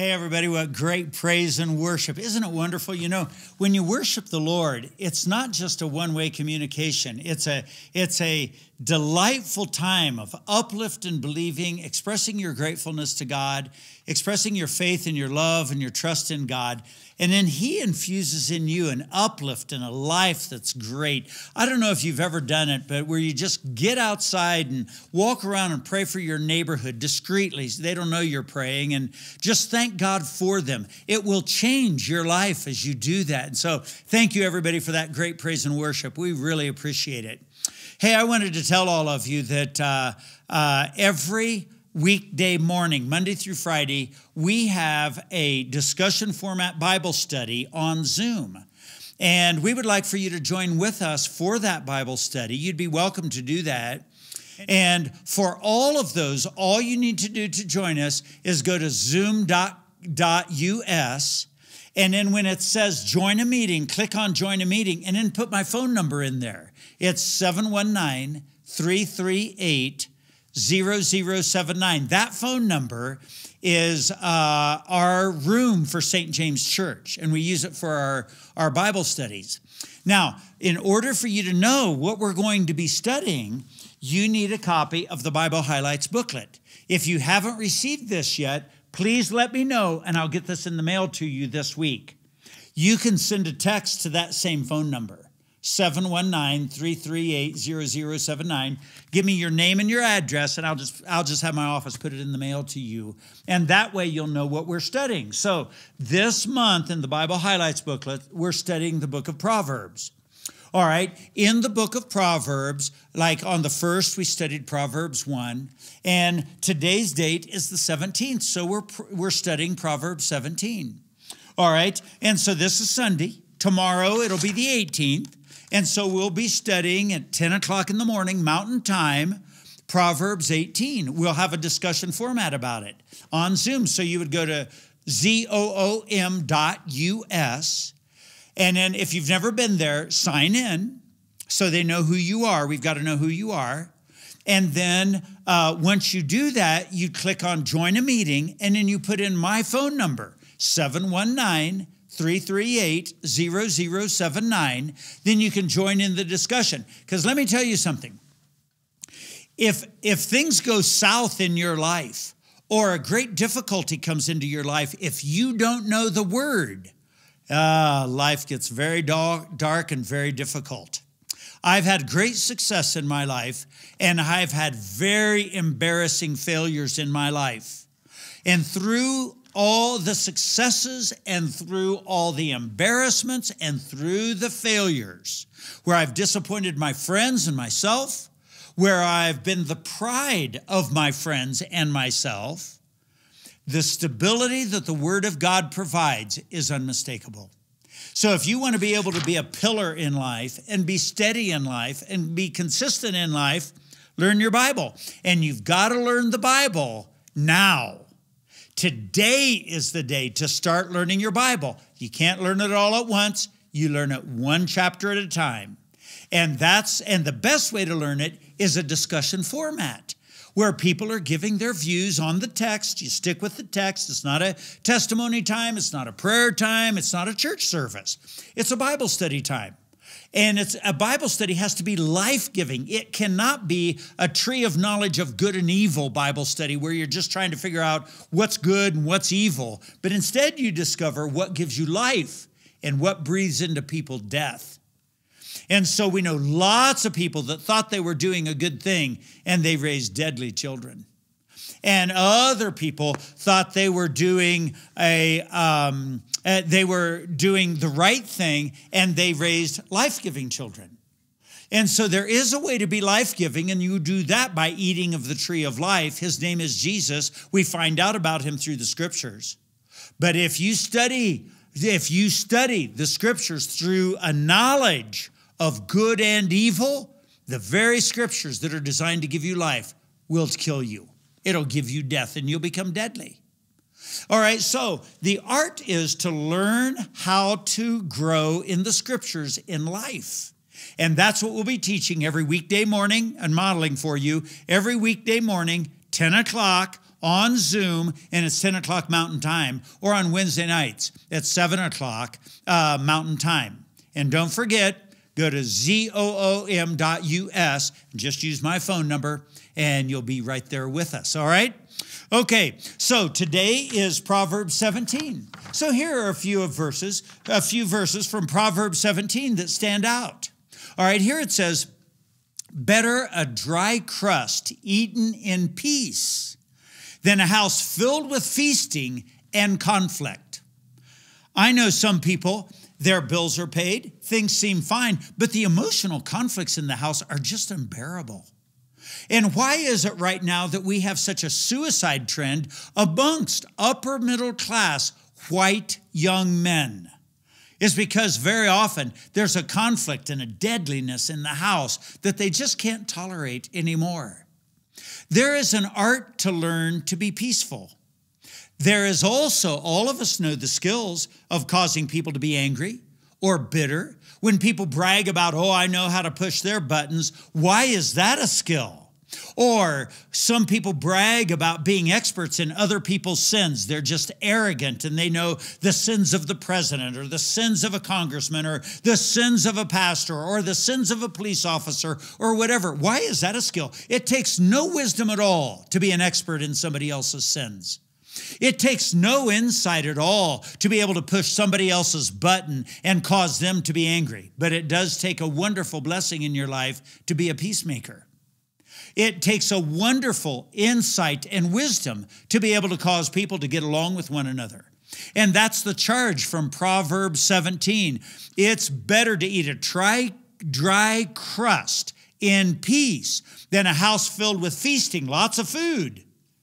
Hey, everybody, what great praise and worship. Isn't it wonderful? You know, when you worship the Lord, it's not just a one way communication, it's a, it's a delightful time of uplift and believing, expressing your gratefulness to God, expressing your faith and your love and your trust in God. And then He infuses in you an uplift and a life that's great. I don't know if you've ever done it, but where you just get outside and walk around and pray for your neighborhood discreetly. So they don't know you're praying and just thank God for them. It will change your life as you do that. And so thank you, everybody, for that great praise and worship. We really appreciate it. Hey, I wanted to tell all of you that uh, uh, every weekday morning, Monday through Friday, we have a discussion format Bible study on Zoom. And we would like for you to join with us for that Bible study. You'd be welcome to do that. And for all of those, all you need to do to join us is go to zoom.us. And then when it says join a meeting, click on join a meeting and then put my phone number in there. It's 719 338 0079. That phone number is uh, our room for St. James Church, and we use it for our, our Bible studies. Now, in order for you to know what we're going to be studying, you need a copy of the Bible Highlights booklet. If you haven't received this yet, please let me know, and I'll get this in the mail to you this week. You can send a text to that same phone number. 719-338-0079 give me your name and your address and i'll just i'll just have my office put it in the mail to you and that way you'll know what we're studying so this month in the bible highlights booklet we're studying the book of proverbs all right in the book of proverbs like on the first we studied proverbs 1 and today's date is the 17th so we're we're studying proverbs 17 all right and so this is sunday tomorrow it'll be the 18th and so we'll be studying at 10 o'clock in the morning, mountain time, Proverbs 18. We'll have a discussion format about it on Zoom. So you would go to zoom.us. And then if you've never been there, sign in so they know who you are. We've got to know who you are. And then uh, once you do that, you click on join a meeting and then you put in my phone number, 719 338 0079, then you can join in the discussion. Because let me tell you something. If, if things go south in your life or a great difficulty comes into your life, if you don't know the word, uh, life gets very dark and very difficult. I've had great success in my life, and I've had very embarrassing failures in my life. And through all the successes and through all the embarrassments and through the failures, where I've disappointed my friends and myself, where I've been the pride of my friends and myself, the stability that the Word of God provides is unmistakable. So, if you want to be able to be a pillar in life and be steady in life and be consistent in life, learn your Bible. And you've got to learn the Bible now. Today is the day to start learning your Bible. You can't learn it all at once. You learn it one chapter at a time. And that's and the best way to learn it is a discussion format where people are giving their views on the text. You stick with the text. It's not a testimony time, it's not a prayer time, it's not a church service. It's a Bible study time. And it's a Bible study has to be life giving. It cannot be a tree of knowledge of good and evil Bible study where you're just trying to figure out what's good and what's evil. But instead, you discover what gives you life and what breathes into people death. And so we know lots of people that thought they were doing a good thing and they raised deadly children and other people thought they were doing a um, uh, they were doing the right thing and they raised life-giving children and so there is a way to be life giving, and you do that by eating of the tree of life. His name is Jesus. We find out about him through the scriptures. But if you study, if you study the scriptures through a knowledge of good and evil, the very scriptures that are designed to give you life will kill you. It'll give you death and you'll become deadly. All right, so the art is to learn how to grow in the scriptures in life. And that's what we'll be teaching every weekday morning and modeling for you every weekday morning, 10 o'clock on Zoom, and it's 10 o'clock Mountain Time, or on Wednesday nights at 7 o'clock uh, Mountain Time. And don't forget, go to zoom.us, just use my phone number, and you'll be right there with us, all right? Okay, so today is Proverbs 17. So here are a few of verses, a few verses from Proverbs 17 that stand out. All right, here it says, "Better a dry crust eaten in peace than a house filled with feasting and conflict." I know some people their bills are paid, things seem fine, but the emotional conflicts in the house are just unbearable. And why is it right now that we have such a suicide trend amongst upper middle class white young men? It's because very often there's a conflict and a deadliness in the house that they just can't tolerate anymore. There is an art to learn to be peaceful. There is also, all of us know the skills of causing people to be angry or bitter. When people brag about, oh, I know how to push their buttons, why is that a skill? Or some people brag about being experts in other people's sins. They're just arrogant and they know the sins of the president or the sins of a congressman or the sins of a pastor or the sins of a police officer or whatever. Why is that a skill? It takes no wisdom at all to be an expert in somebody else's sins. It takes no insight at all to be able to push somebody else's button and cause them to be angry, but it does take a wonderful blessing in your life to be a peacemaker. It takes a wonderful insight and wisdom to be able to cause people to get along with one another. And that's the charge from Proverbs 17. It's better to eat a dry, dry crust in peace than a house filled with feasting, lots of food.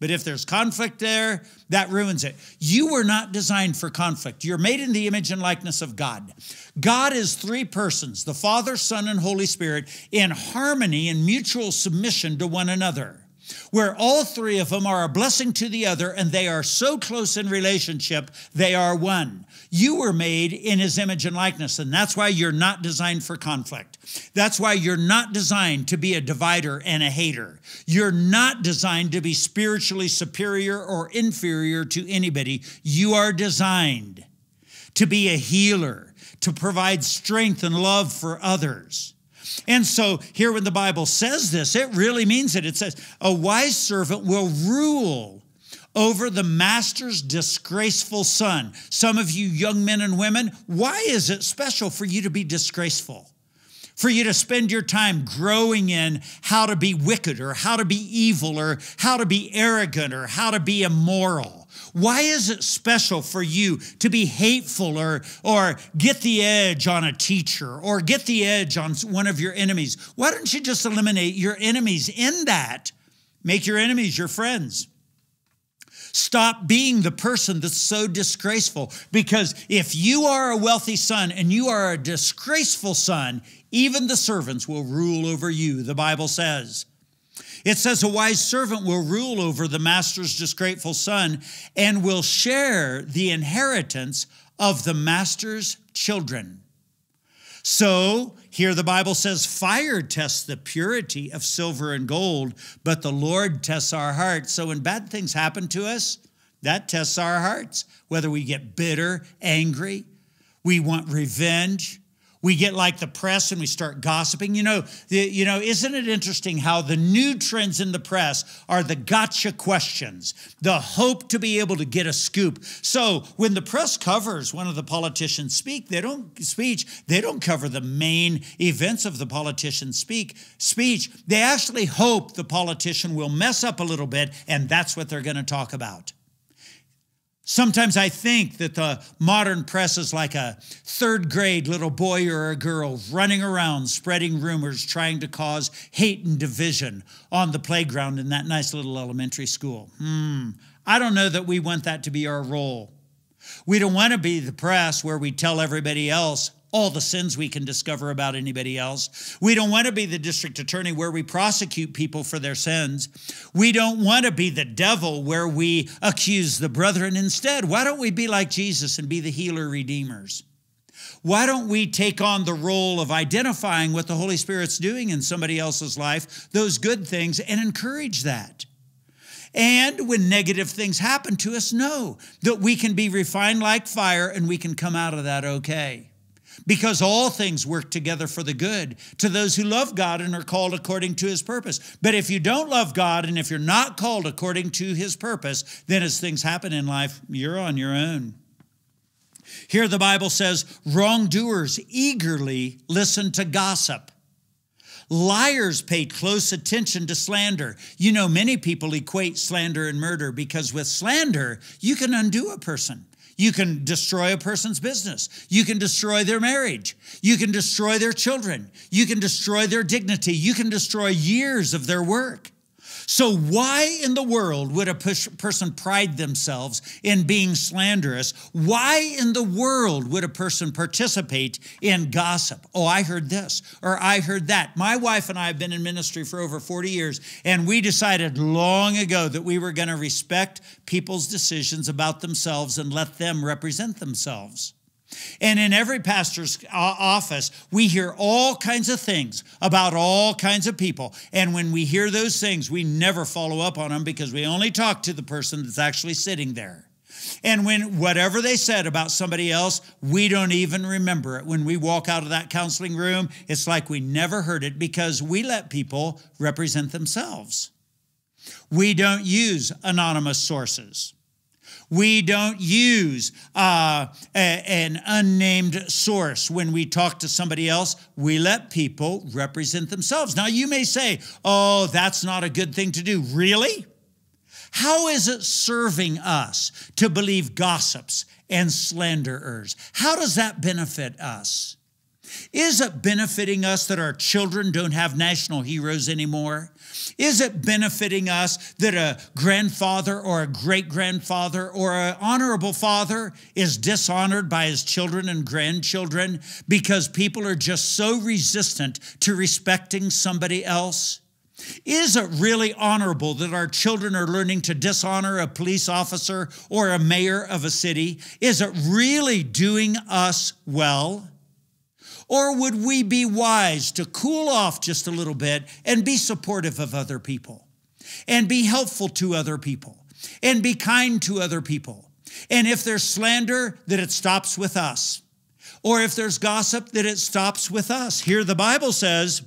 But if there's conflict there, that ruins it. You were not designed for conflict. You're made in the image and likeness of God. God is three persons the Father, Son, and Holy Spirit in harmony and mutual submission to one another where all three of them are a blessing to the other and they are so close in relationship, they are one. You were made in his image and likeness, and that's why you're not designed for conflict. That's why you're not designed to be a divider and a hater. You're not designed to be spiritually superior or inferior to anybody. You are designed to be a healer, to provide strength and love for others. And so here when the Bible says this, it really means it. It says, a wise servant will rule over the master's disgraceful son. Some of you young men and women, why is it special for you to be disgraceful? For you to spend your time growing in how to be wicked or how to be evil or how to be arrogant or how to be immoral. Why is it special for you to be hateful or, or get the edge on a teacher or get the edge on one of your enemies? Why don't you just eliminate your enemies in that? Make your enemies your friends. Stop being the person that's so disgraceful because if you are a wealthy son and you are a disgraceful son, even the servants will rule over you, the Bible says. It says, A wise servant will rule over the master's disgraceful son and will share the inheritance of the master's children. So, here the Bible says, Fire tests the purity of silver and gold, but the Lord tests our hearts. So, when bad things happen to us, that tests our hearts, whether we get bitter, angry, we want revenge, we get like the press and we start gossiping. You know, the, you know, isn't it interesting how the new trends in the press are the gotcha questions, the hope to be able to get a scoop. So when the press covers one of the politicians speak, they don't speech, they don't cover the main events of the politician speak speech. They actually hope the politician will mess up a little bit, and that's what they're going to talk about. Sometimes I think that the modern press is like a third grade little boy or a girl running around spreading rumors, trying to cause hate and division on the playground in that nice little elementary school. Hmm, I don't know that we want that to be our role. We don't want to be the press where we tell everybody else all the sins we can discover about anybody else. We don't want to be the district attorney where we prosecute people for their sins. We don't want to be the devil where we accuse the brethren instead. Why don't we be like Jesus and be the healer redeemers? Why don't we take on the role of identifying what the Holy Spirit's doing in somebody else's life, those good things, and encourage that? And when negative things happen to us, know that we can be refined like fire and we can come out of that okay because all things work together for the good to those who love God and are called according to his purpose. But if you don't love God and if you're not called according to his purpose, then as things happen in life, you're on your own. Here the Bible says, wrongdoers eagerly listen to gossip. Liars pay close attention to slander. You know, many people equate slander and murder because with slander, you can undo a person. You can destroy a person's business. You can destroy their marriage. You can destroy their children. You can destroy their dignity. You can destroy years of their work. So, why in the world would a person pride themselves in being slanderous? Why in the world would a person participate in gossip? Oh, I heard this or I heard that. My wife and I have been in ministry for over 40 years, and we decided long ago that we were going to respect people's decisions about themselves and let them represent themselves. And in every pastor's uh, office, we hear all kinds of things about all kinds of people. And when we hear those things, we never follow up on them because we only talk to the person that's actually sitting there. And when whatever they said about somebody else, we don't even remember it. When we walk out of that counseling room, it's like we never heard it because we let people represent themselves. We don't use anonymous sources. We don't use uh, a, an unnamed source when we talk to somebody else. We let people represent themselves. Now, you may say, oh, that's not a good thing to do. Really? How is it serving us to believe gossips and slanderers? How does that benefit us? Is it benefiting us that our children don't have national heroes anymore? Is it benefiting us that a grandfather or a great grandfather or an honorable father is dishonored by his children and grandchildren because people are just so resistant to respecting somebody else? Is it really honorable that our children are learning to dishonor a police officer or a mayor of a city? Is it really doing us well? Or would we be wise to cool off just a little bit and be supportive of other people and be helpful to other people and be kind to other people? And if there's slander, that it stops with us. Or if there's gossip, that it stops with us. Here the Bible says,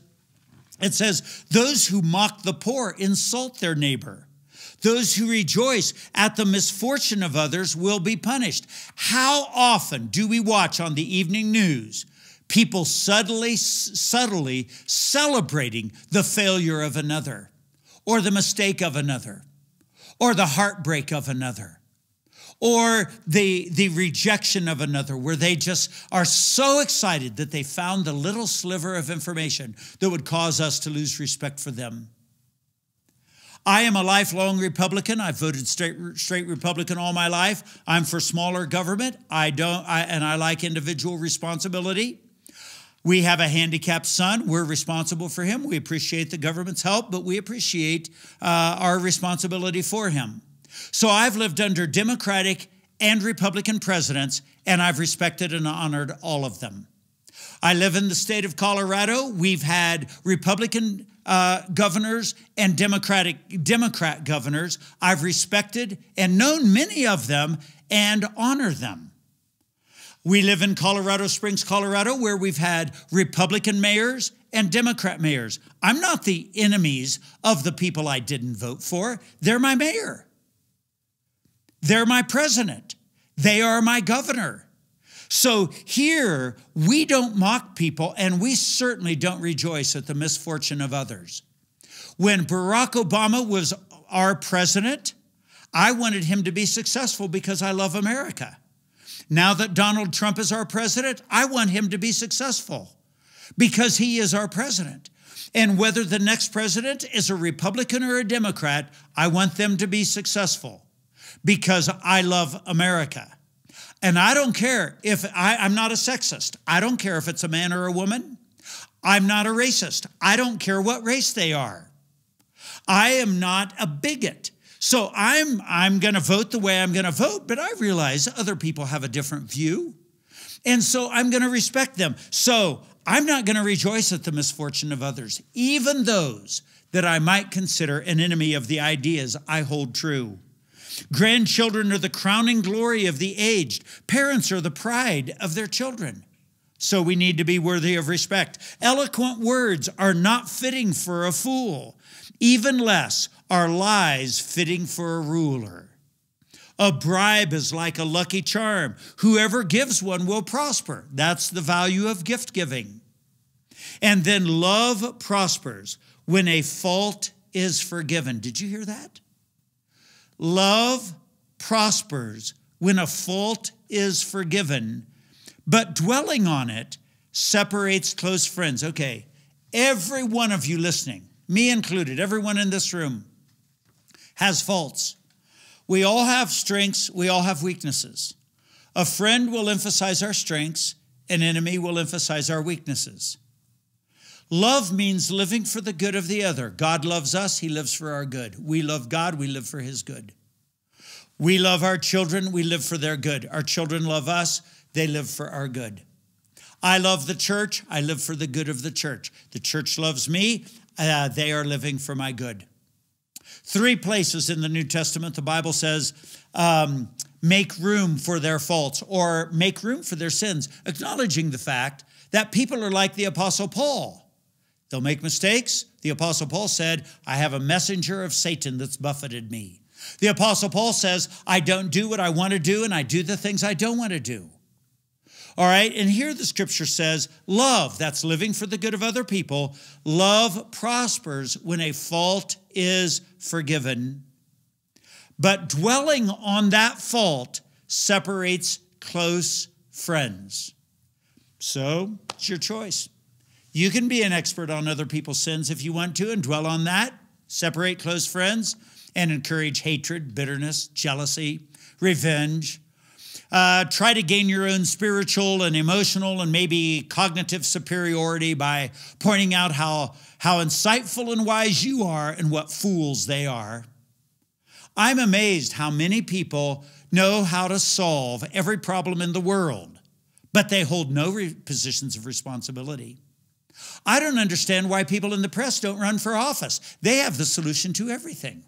it says, those who mock the poor insult their neighbor. Those who rejoice at the misfortune of others will be punished. How often do we watch on the evening news people subtly, subtly celebrating the failure of another, or the mistake of another, or the heartbreak of another, or the, the rejection of another, where they just are so excited that they found the little sliver of information that would cause us to lose respect for them. I am a lifelong Republican. I've voted straight, straight Republican all my life. I'm for smaller government. I don't, I, and I like individual responsibility. We have a handicapped son. We're responsible for him. We appreciate the government's help, but we appreciate uh, our responsibility for him. So I've lived under Democratic and Republican presidents, and I've respected and honored all of them. I live in the state of Colorado. We've had Republican uh, governors and Democratic Democrat governors. I've respected and known many of them and honor them. We live in Colorado Springs, Colorado, where we've had Republican mayors and Democrat mayors. I'm not the enemies of the people I didn't vote for. They're my mayor, they're my president, they are my governor. So here, we don't mock people, and we certainly don't rejoice at the misfortune of others. When Barack Obama was our president, I wanted him to be successful because I love America. Now that Donald Trump is our president, I want him to be successful because he is our president. And whether the next president is a Republican or a Democrat, I want them to be successful because I love America. And I don't care if I, am not a sexist. I don't care if it's a man or a woman. I'm not a racist. I don't care what race they are. I am not a bigot. So I'm, I'm going to vote the way I'm going to vote, but I realize other people have a different view. And so I'm going to respect them. So I'm not going to rejoice at the misfortune of others, even those that I might consider an enemy of the ideas I hold true. Grandchildren are the crowning glory of the aged, parents are the pride of their children. So we need to be worthy of respect. Eloquent words are not fitting for a fool, even less are lies fitting for a ruler. A bribe is like a lucky charm. Whoever gives one will prosper. That's the value of gift giving. And then love prospers when a fault is forgiven. Did you hear that? Love prospers when a fault is forgiven, but dwelling on it separates close friends. Okay, every one of you listening, me included, everyone in this room, has faults. We all have strengths, we all have weaknesses. A friend will emphasize our strengths, an enemy will emphasize our weaknesses. Love means living for the good of the other. God loves us, He lives for our good. We love God, we live for His good. We love our children, we live for their good. Our children love us, they live for our good. I love the church, I live for the good of the church. The church loves me, uh, they are living for my good. Three places in the New Testament, the Bible says, um, make room for their faults or make room for their sins, acknowledging the fact that people are like the Apostle Paul. They'll make mistakes. The Apostle Paul said, I have a messenger of Satan that's buffeted me. The Apostle Paul says, I don't do what I want to do and I do the things I don't want to do. All right, and here the scripture says, love, that's living for the good of other people, love prospers when a fault is forgiven. But dwelling on that fault separates close friends. So it's your choice. You can be an expert on other people's sins if you want to and dwell on that, separate close friends, and encourage hatred, bitterness, jealousy, revenge, uh, try to gain your own spiritual and emotional and maybe cognitive superiority by pointing out how, how insightful and wise you are and what fools they are. I'm amazed how many people know how to solve every problem in the world, but they hold no positions of responsibility. I don't understand why people in the press don't run for office. They have the solution to everything.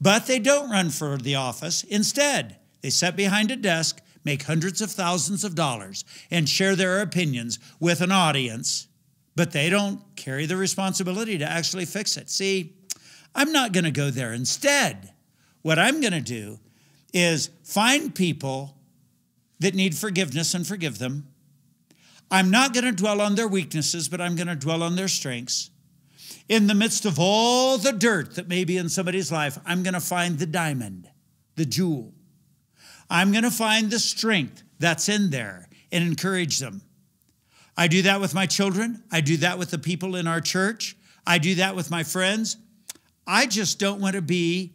But they don't run for the office. Instead, they sit behind a desk, make hundreds of thousands of dollars, and share their opinions with an audience, but they don't carry the responsibility to actually fix it. See, I'm not going to go there. Instead, what I'm going to do is find people that need forgiveness and forgive them. I'm not going to dwell on their weaknesses, but I'm going to dwell on their strengths. In the midst of all the dirt that may be in somebody's life, I'm going to find the diamond, the jewel. I'm going to find the strength that's in there and encourage them. I do that with my children. I do that with the people in our church. I do that with my friends. I just don't want to be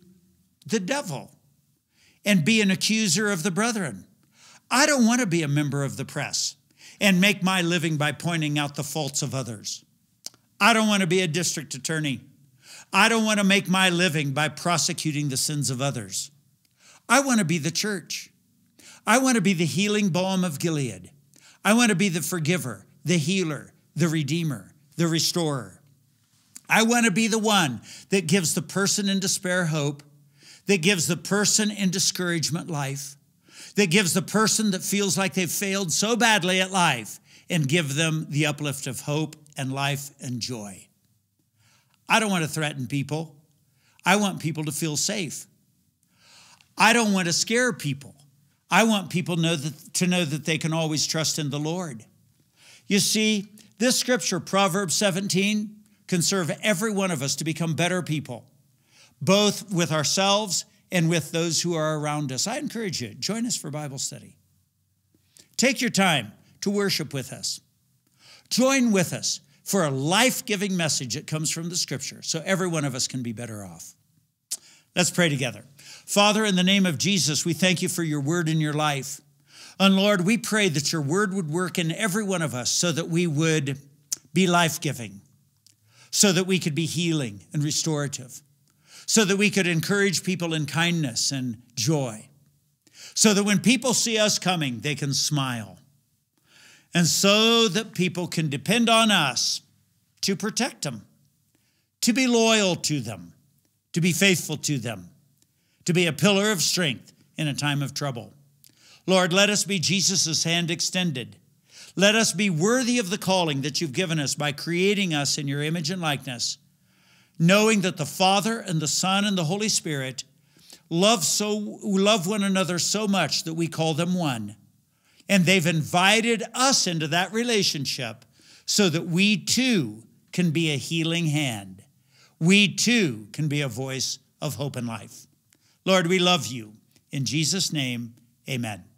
the devil and be an accuser of the brethren. I don't want to be a member of the press and make my living by pointing out the faults of others. I don't want to be a district attorney. I don't want to make my living by prosecuting the sins of others. I want to be the church. I want to be the healing balm of Gilead. I want to be the forgiver, the healer, the redeemer, the restorer. I want to be the one that gives the person in despair hope, that gives the person in discouragement life, that gives the person that feels like they've failed so badly at life and give them the uplift of hope and life and joy. I don't want to threaten people. I want people to feel safe. I don't want to scare people. I want people know that, to know that they can always trust in the Lord. You see, this scripture, Proverbs 17, can serve every one of us to become better people, both with ourselves and with those who are around us. I encourage you, join us for Bible study. Take your time to worship with us. Join with us for a life giving message that comes from the scripture so every one of us can be better off. Let's pray together. Father, in the name of Jesus, we thank you for your word in your life. And Lord, we pray that your word would work in every one of us so that we would be life giving, so that we could be healing and restorative, so that we could encourage people in kindness and joy, so that when people see us coming, they can smile, and so that people can depend on us to protect them, to be loyal to them, to be faithful to them to be a pillar of strength in a time of trouble. Lord, let us be Jesus' hand extended. Let us be worthy of the calling that you've given us by creating us in your image and likeness, knowing that the Father and the Son and the Holy Spirit love so love one another so much that we call them one. And they've invited us into that relationship so that we too can be a healing hand. We too can be a voice of hope and life. Lord, we love you. In Jesus' name, amen.